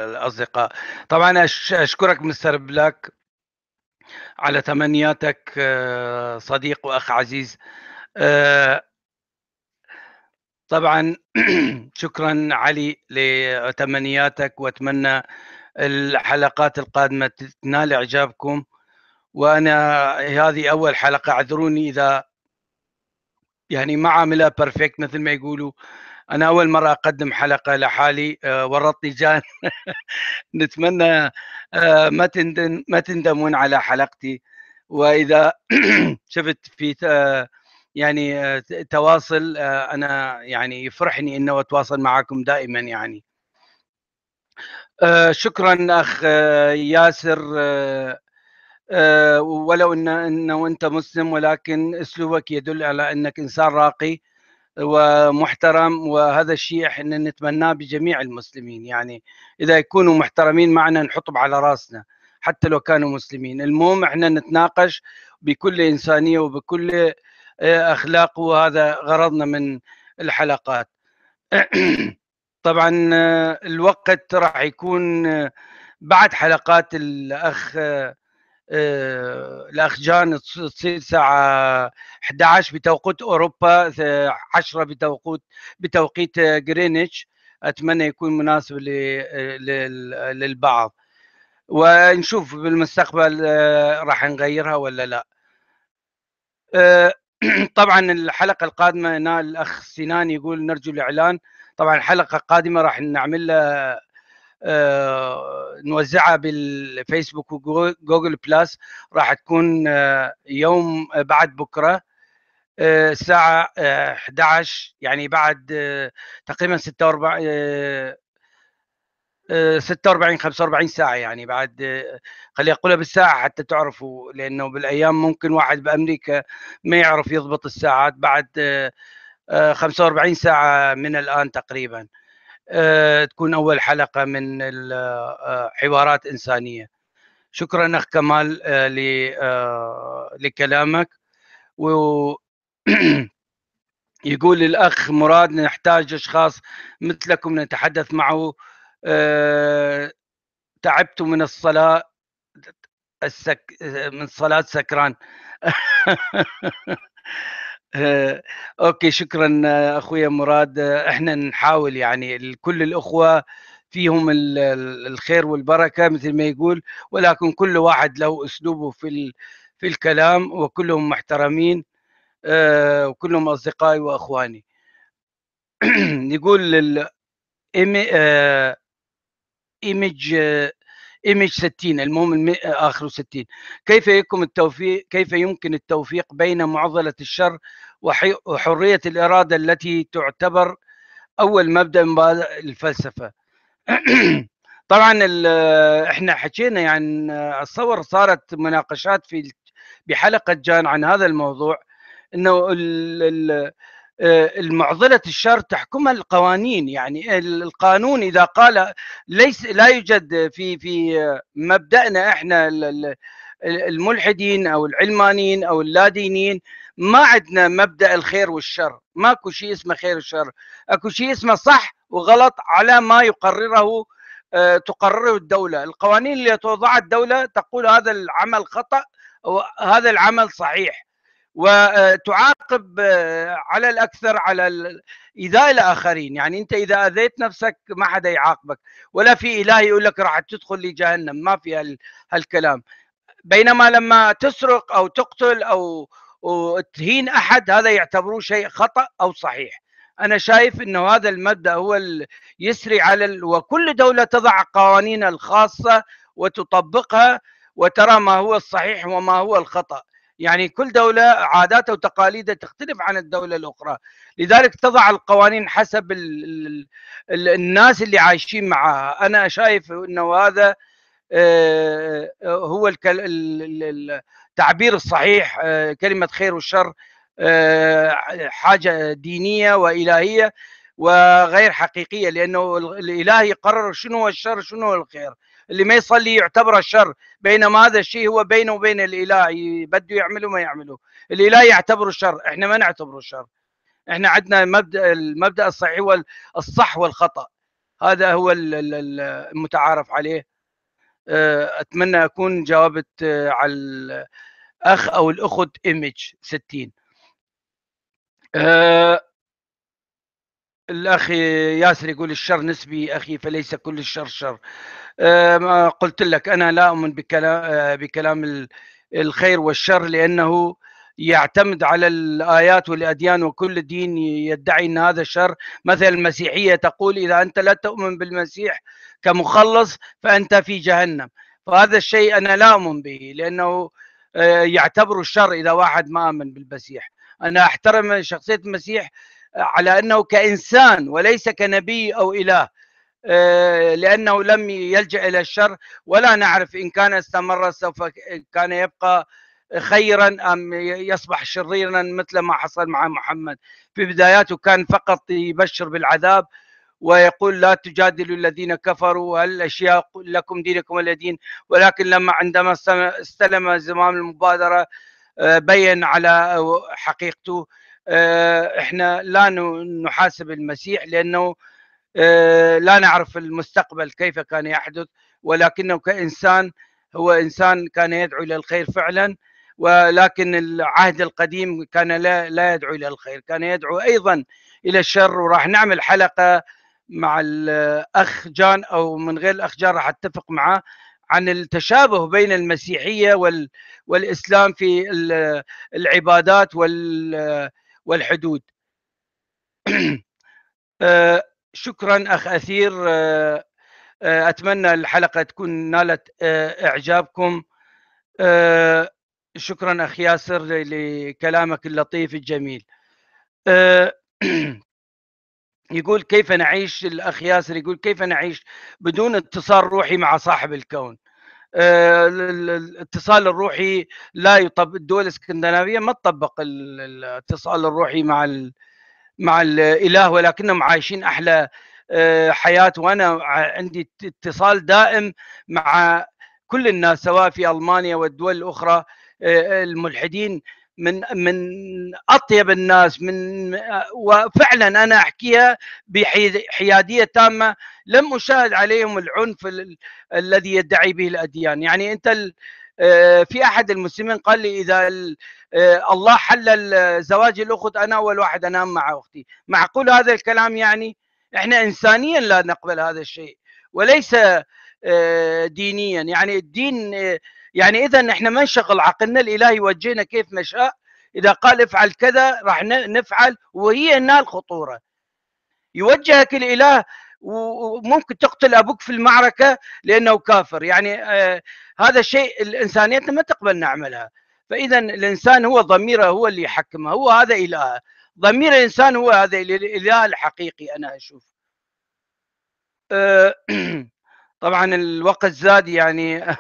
الاصدقاء طبعا اشكرك مستر بلاك على تمنياتك صديق واخ عزيز طبعا شكرا علي لتمنياتك واتمنى الحلقات القادمه تنال اعجابكم وانا هذه اول حلقه اعذروني اذا يعني ما عاملها بيرفكت مثل ما يقولوا انا اول مره اقدم حلقه لحالي آه، ورطني جان نتمنى آه، ما تندم ما تندمون على حلقتي واذا شفت في يعني آه، تواصل انا يعني يفرحني انه اتواصل معكم دائما يعني شكرا اخ ياسر آه، ولو ان انه انت مسلم ولكن اسلوبك يدل على انك انسان راقي ومحترم وهذا الشيء احنا نتمناه بجميع المسلمين يعني اذا يكونوا محترمين معنا نحطهم على راسنا حتى لو كانوا مسلمين المهم احنا نتناقش بكل انسانيه وبكل آه، اخلاق وهذا غرضنا من الحلقات طبعا آه، الوقت راح يكون بعد حلقات الاخ آه، الاخجان تصير الساعه 11 بتوقيت اوروبا 10 بتوقيت بتوقيت جرينتش اتمنى يكون مناسب للبعض ونشوف بالمستقبل آه، راح نغيرها ولا لا آه، طبعا الحلقه القادمه هنا الاخ سنان يقول نرجو الاعلان طبعا الحلقه القادمه راح نعمل آه، نوزعها بالفيسبوك وجوجل بلس راح تكون آه، يوم آه، بعد بكره الساعة 11 يعني بعد تقريبا 46 46 45 ساعة يعني بعد خلي أقولها بالساعة حتى تعرفوا لأنه بالأيام ممكن واحد بأمريكا ما يعرف يضبط الساعات بعد 45 ساعة من الآن تقريبا آه، تكون اول حلقه من حوارات آه، انسانيه شكرا اخ كمال آه، لكلامك و يقول الاخ مراد نحتاج اشخاص مثلكم نتحدث معه تعبت من الصلاه السك... من صلاه سكران آه، اوكي شكرا آه، اخويا مراد آه، احنا نحاول يعني كل الاخوه فيهم الخير والبركه مثل ما يقول ولكن كل واحد له اسلوبه في في الكلام وكلهم محترمين وكلهم اصدقائي واخواني يقول ايمج ايميج 60 المهم اخره 60 كيف يمكن التوفيق كيف يمكن التوفيق بين معضله الشر وحريه الاراده التي تعتبر اول مبدا من الفلسفه طبعا احنا حكينا يعني اتصور صارت مناقشات في بحلقه جان عن هذا الموضوع انه المعضلة الشر تحكمها القوانين يعني القانون إذا قال ليس لا يوجد في في مبدأنا احنا الملحدين أو العلمانيين أو اللادينيين ما عندنا مبدأ الخير والشر ماكو شيء اسمه خير وشر اكو شيء اسمه صح وغلط على ما يقرره آه، تقرره الدولة القوانين اللي توضعها الدولة تقول هذا العمل خطأ وهذا العمل صحيح وتعاقب آه، على الاكثر على ايذاء الاخرين يعني انت اذا اذيت نفسك ما حدا يعاقبك ولا في اله يقول لك راح تدخل لجهنم ما في هالكلام بينما لما تسرق او تقتل او تهين احد هذا يعتبروه شيء خطا او صحيح انا شايف انه هذا المبدا هو يسري على ال... وكل دوله تضع قوانينها الخاصه وتطبقها وترى ما هو الصحيح وما هو الخطا يعني كل دولة عاداتها وتقاليدها تختلف عن الدولة الأخرى لذلك تضع القوانين حسب الـ الـ الناس اللي عايشين معها أنا شايف أنه هذا آه، هو التعبير الصحيح آه، كلمة خير والشر آه، حاجة دينية وإلهية وغير حقيقية لأنه الإله يقرر شنو هو الشر شنو هو الخير اللي ما يصلي يعتبره شر بينما هذا الشيء هو بينه وبين الاله بده يعمله ما يعمله الاله يعتبره شر احنا ما نعتبره شر احنا عندنا مبدا المبدا الصحيح هو الصح والخطا هذا هو المتعارف عليه آه، اتمنى اكون جاوبت آه، على الاخ او الاخت ايمج 60 أه الاخ ياسر يقول الشر نسبي اخي فليس كل الشر شر آه، ما قلت لك انا لا اؤمن آه، بكلام بكلام الخير والشر لانه يعتمد على الايات والاديان وكل دين يدعي ان هذا شر مثل المسيحيه تقول اذا انت لا تؤمن بالمسيح كمخلص فانت في جهنم فهذا الشيء انا لا اؤمن به لانه آه، يعتبر الشر اذا واحد ما امن بالمسيح انا احترم شخصيه المسيح على انه كانسان وليس كنبي او اله آه، لانه لم يلجا الى الشر ولا نعرف ان كان استمر سوف كان يبقى خيرا ام يصبح شريرا مثل ما حصل مع محمد في بداياته كان فقط يبشر بالعذاب ويقول لا تجادلوا الذين كفروا هل الاشياء لكم دينكم الدين ولكن لما عندما استلم زمام المبادره آه، بين على حقيقته آه، احنا لا نحاسب المسيح لانه آه، لا نعرف المستقبل كيف كان يحدث ولكنه كانسان هو انسان كان يدعو الى الخير فعلا ولكن العهد القديم كان لا لا يدعو الى الخير، كان يدعو ايضا الى الشر وراح نعمل حلقه مع الاخ جان او من غير الاخ جان راح اتفق معه عن التشابه بين المسيحيه وال والاسلام في العبادات وال والحدود آه، شكرا أخ أثير آه، آه، أتمنى الحلقة تكون نالت إعجابكم شكرا أخ ياسر لكلامك اللطيف الجميل يقول كيف نعيش الأخ ياسر يقول كيف نعيش بدون اتصال روحي مع صاحب الكون آه، الاتصال الروحي لا يطبق الدول الاسكندنافيه ما تطبق الاتصال الروحي مع مع الاله ولكنهم عايشين احلى آه، حياه وانا عندي اتصال دائم مع كل الناس سواء في المانيا والدول الاخرى آه، الملحدين من من اطيب الناس من وفعلا انا احكيها بحياديه تامه لم اشاهد عليهم العنف ال الذي يدعي به الاديان يعني انت آه، في احد المسلمين قال لي اذا آه، الله حلل زواج الاخت انا اول واحد انام مع اختي معقول هذا الكلام يعني احنا انسانيا لا نقبل هذا الشيء وليس آه، دينيا يعني الدين يعني اذا احنا ما نشغل عقلنا الاله يوجهنا كيف ما شاء اذا قال افعل كذا راح نفعل وهي هنا الخطوره يوجهك الاله وممكن تقتل ابوك في المعركه لانه كافر يعني آه هذا الشيء الانسانيه ما تقبل نعملها فاذا الانسان هو ضميره هو اللي يحكمه هو هذا الهه ضمير الانسان هو هذا الاله الحقيقي انا اشوف آه طبعا الوقت زاد يعني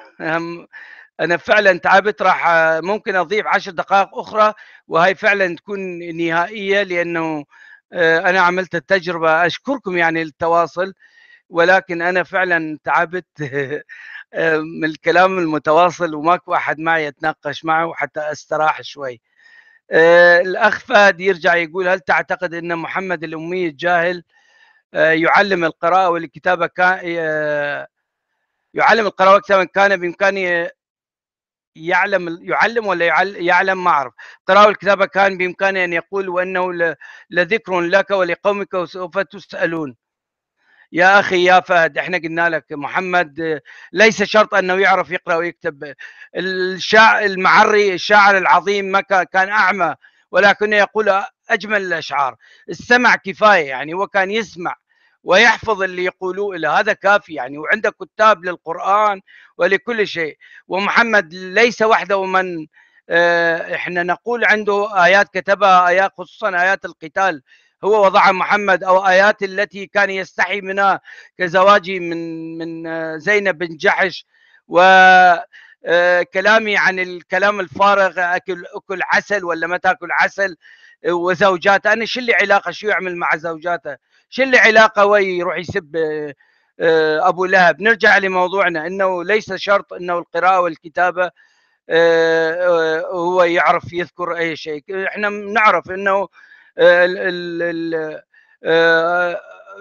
انا فعلا تعبت راح آه، ممكن اضيف عشر دقائق اخرى وهي فعلا تكون نهائيه لانه آه، انا عملت التجربه اشكركم يعني التواصل ولكن انا فعلا تعبت من الكلام المتواصل وماكو احد معي اتناقش معه وحتى استراح شوي آه، الاخ فهد يرجع يقول هل تعتقد ان محمد الامي الجاهل يعلم القراءه والكتابه كان يعلم القراءه والكتابه كان بامكانه يعلم يعلم ولا يعلم ما اعرف قراءة الكتاب كان بامكانه ان يقول وانه لذكر لك ولقومك وسوف تسالون يا اخي يا فهد احنا قلنا لك محمد ليس شرط انه يعرف يقرا ويكتب الشاعر المعري الشاعر العظيم ما كان اعمى ولكنه يقول اجمل الاشعار السمع كفايه يعني هو كان يسمع ويحفظ اللي يقولوه له هذا كافي يعني وعنده كتاب للقرآن ولكل شيء ومحمد ليس وحده من آه، احنا نقول عنده آيات كتبها آيات خصوصا آيات القتال هو وضعها محمد او ايات التي كان يستحي منها كزواجي من من آه، زينب بن جحش وكلامي آه، عن الكلام الفارغ اكل اكل عسل ولا ما تاكل عسل وزوجاته انا شو اللي علاقه شو يعمل مع زوجاته شو اللي علاقه وي يروح يسب آه، ابو لهب نرجع لموضوعنا انه ليس شرط انه القراءه والكتابه آه، هو يعرف يذكر اي شيء احنا نعرف انه آه،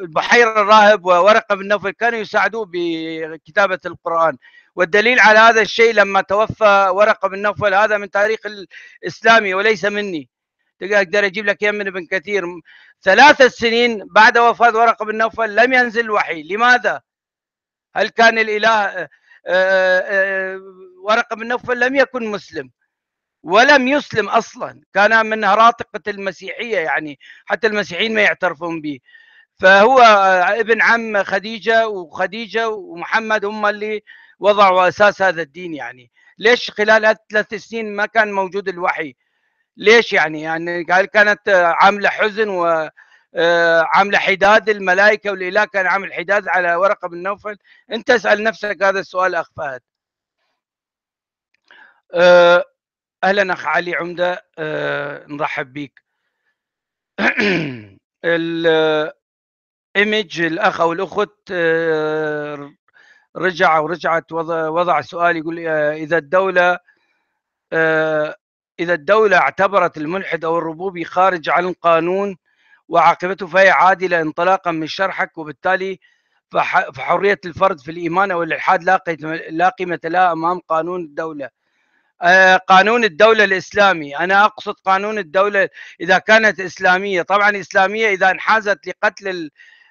البحيرة الراهب وورقة بن نوفل كانوا يساعدوه بكتابة القرآن والدليل على هذا الشيء لما توفى ورقة بن نوفل هذا من تاريخ الإسلامي وليس مني اقدر اجيب لك اياه من ابن كثير ثلاث سنين بعد وفاه ورقه بن نوفل لم ينزل الوحي لماذا؟ هل كان الاله آه، آه، آه، ورقه بن نوفل لم يكن مسلم ولم يسلم اصلا كان من هراطقه المسيحيه يعني حتى المسيحيين ما يعترفون به فهو ابن عم خديجه وخديجه ومحمد هم اللي وضعوا اساس هذا الدين يعني ليش خلال ثلاث سنين ما كان موجود الوحي ليش يعني يعني قال كانت عامله حزن و آه، عامله حداد الملائكه والاله كان عامل حداد على ورقه بن نوفل انت اسال نفسك هذا السؤال اخ فهد آه، اهلا اخ علي عمده آه، نرحب بك الايمج الاخ او الاخت رجع ورجعت وضع, وضع سؤال يقول اذا الدوله إذا الدولة اعتبرت الملحد أو الربوبي خارج عن القانون وعاقبته فهي عادلة انطلاقا من شرحك وبالتالي فحرية الفرد في الإيمان أو الإلحاد لا قيمة لها أمام قانون الدولة آه، قانون الدولة الإسلامي أنا أقصد قانون الدولة إذا كانت إسلامية طبعا إسلامية إذا انحازت لقتل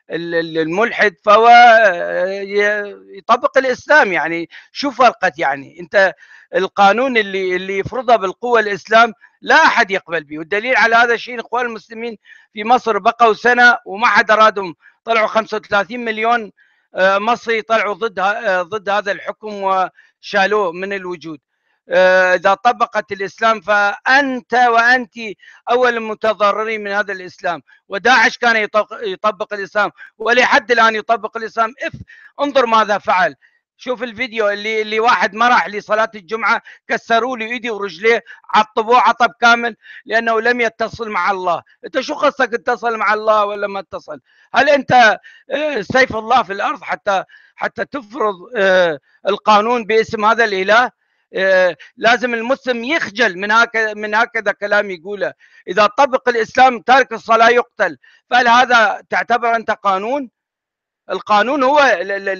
الملحد فهو آه، يطبق الاسلام يعني شو فرقت يعني انت القانون اللي اللي يفرضه بالقوه الاسلام لا احد يقبل به والدليل على هذا الشيء اخوان المسلمين في مصر بقوا سنه وما حد ارادهم طلعوا 35 مليون آه، مصري طلعوا ضد آه، ضد هذا الحكم وشالوه من الوجود آه، إذا طبقت الإسلام فأنت وأنت أول المتضررين من هذا الإسلام وداعش كان يطبق الإسلام ولحد الآن يطبق الإسلام إف انظر ماذا فعل شوف الفيديو اللي اللي واحد ما راح لصلاه الجمعه كسروا له ايدي ورجليه عطبوه عطب كامل لانه لم يتصل مع الله، انت شو قصدك اتصل مع الله ولا ما اتصل؟ هل انت آه، سيف الله في الارض حتى حتى تفرض آه، القانون باسم هذا الاله؟ آه، لازم المسلم يخجل من هكذا من هكذا كلام يقوله اذا طبق الاسلام تارك الصلاه يقتل فهل هذا تعتبر انت قانون القانون هو آه،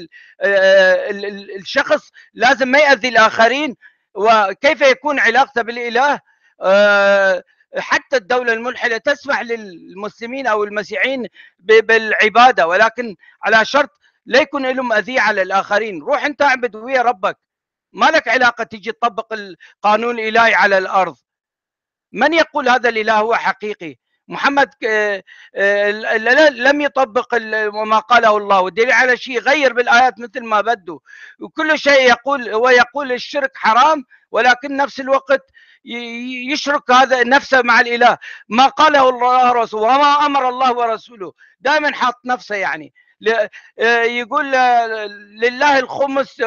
الشخص لازم ما يؤذي الاخرين وكيف يكون علاقته بالاله آه، حتى الدولة الملحدة تسمح للمسلمين أو المسيحيين بالعبادة ولكن على شرط لا يكون لهم أذية على الآخرين روح أنت اعبد ويا ربك ما لك علاقه تيجي تطبق القانون الالهي على الارض من يقول هذا الاله هو حقيقي محمد آه، آه، لم يطبق ما قاله الله والدليل على شيء غير بالايات مثل ما بده وكل شيء يقول هو يقول الشرك حرام ولكن نفس الوقت يشرك هذا نفسه مع الاله ما قاله الله ورسوله وما امر الله ورسوله دائما حاط نفسه يعني آه، يقول آه، لله الخمس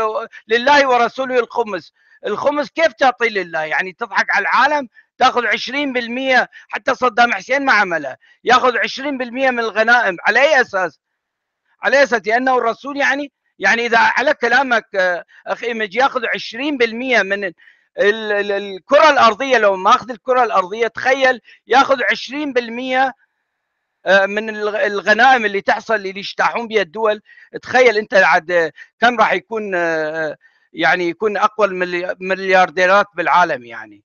لله ورسوله الخمس الخمس كيف تعطي لله يعني تضحك على العالم تاخذ 20% حتى صدام حسين ما عملها ياخذ 20% من الغنائم على اي اساس على اساس لانه الرسول يعني يعني اذا على كلامك آه، اخي مجي ياخذ 20% من الكره الارضيه لو ما اخذ الكره الارضيه تخيل ياخذ 20% آه، من الغنائم اللي تحصل اللي يجتاحون بها الدول تخيل انت عاد آه، كم راح يكون آه، يعني يكون اقوى المليارديرات بالعالم يعني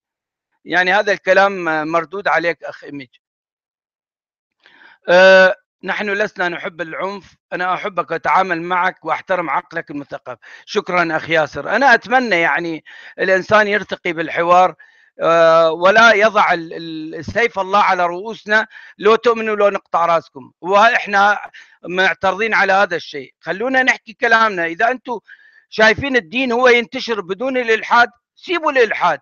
يعني هذا الكلام مردود عليك اخ ايمج نحن لسنا نحب العنف انا احبك واتعامل معك واحترم عقلك المثقف شكرا اخ ياسر انا اتمنى يعني الانسان يرتقي بالحوار آه، ولا يضع السيف الله على رؤوسنا لو تؤمنوا لو نقطع راسكم واحنا معترضين على هذا الشيء خلونا نحكي كلامنا اذا انتم شايفين الدين هو ينتشر بدون الالحاد سيبوا الالحاد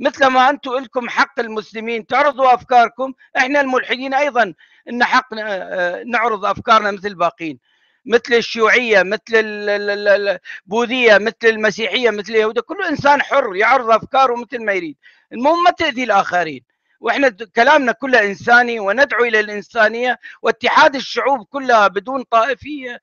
مثل ما انتم لكم حق المسلمين تعرضوا افكاركم احنا الملحدين ايضا ان حق آه، آه، نعرض افكارنا مثل الباقين مثل الشيوعيه مثل البوذيه مثل المسيحيه مثل اليهودية كل انسان حر يعرض افكاره مثل ما يريد المهم ما تأذي الآخرين واحنا كلامنا كله انساني وندعو الى الانسانيه واتحاد الشعوب كلها بدون طائفيه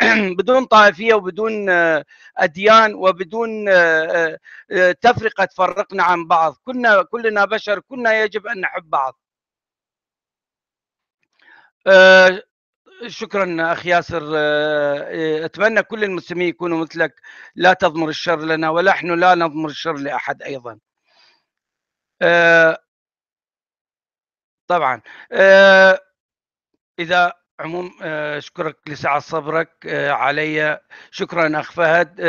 بدون طائفيه وبدون آه، اديان وبدون آه، آه، تفرقه تفرقنا عن بعض كنا كلنا بشر كنا يجب ان نحب بعض شكرا اخ ياسر اتمنى كل المسلمين يكونوا مثلك لا تضمر الشر لنا ونحن لا نضمر الشر لاحد ايضا آه، طبعا آه، اذا عموم آه، اشكرك لسعة صبرك علي شكرا اخ فهد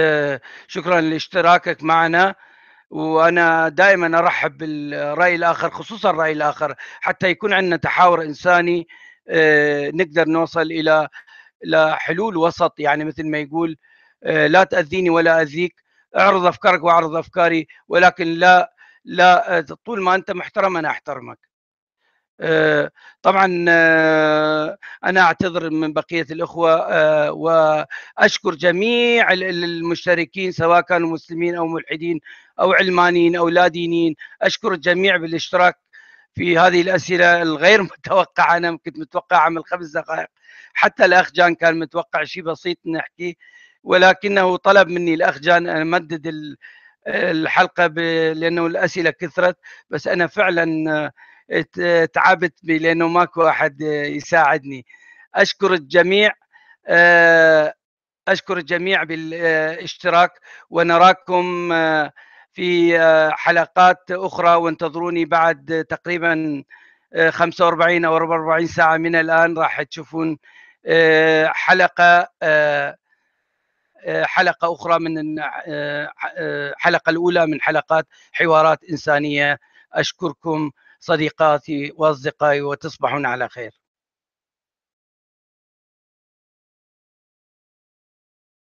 شكرا لاشتراكك معنا وانا دائما ارحب بالراي الاخر خصوصا الراي الاخر حتى يكون عندنا تحاور انساني نقدر نوصل الى الى حلول وسط يعني مثل ما يقول لا تاذيني ولا اذيك اعرض افكارك واعرض افكاري ولكن لا لا آه، طول ما انت محترم انا احترمك آه، طبعا آه، انا اعتذر من بقيه الاخوه واشكر جميع المشتركين سواء كانوا مسلمين او ملحدين او علمانيين او لا دينيين اشكر الجميع بالاشتراك في هذه الاسئله الغير متوقعه انا كنت متوقع عمل خمس دقائق حتى الاخ جان كان متوقع شيء بسيط نحكي ولكنه طلب مني الاخ جان ان امدد الحلقه ب... لانه الاسئله كثرت بس انا فعلا آه، تعبت لانه ماكو احد آه، يساعدني اشكر الجميع آه، اشكر الجميع بالاشتراك ونراكم في حلقات اخرى وانتظروني بعد تقريبا 45 او 44 ساعه من الان راح تشوفون حلقه آه، حلقه اخرى من الحلقه آه، آه، الاولى من حلقات حوارات انسانيه اشكركم صديقاتي واصدقائي وتصبحون على خير